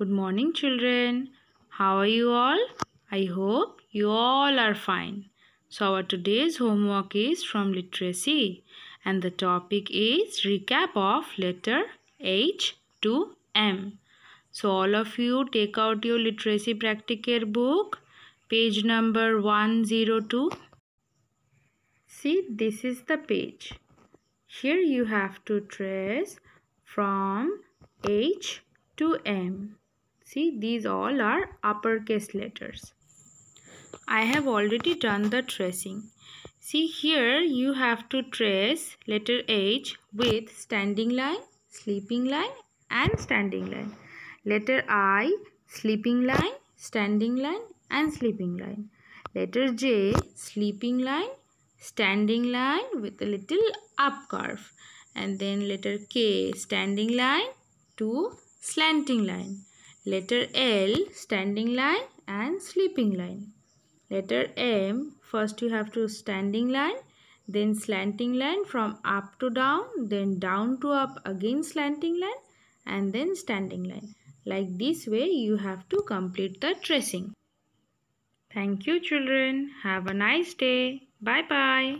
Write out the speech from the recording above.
Good morning children. How are you all? I hope you all are fine. So our today's homework is from literacy and the topic is recap of letter H to M. So all of you take out your literacy practicare book page number 102. See this is the page. Here you have to trace from H to M. See these all are uppercase letters. I have already done the tracing. See here you have to trace letter H with standing line, sleeping line and standing line. Letter I, sleeping line, standing line and sleeping line. Letter J, sleeping line, standing line with a little up curve. And then letter K, standing line to slanting line. Letter L, standing line and sleeping line. Letter M, first you have to standing line, then slanting line from up to down, then down to up, again slanting line and then standing line. Like this way you have to complete the tracing. Thank you children. Have a nice day. Bye-bye.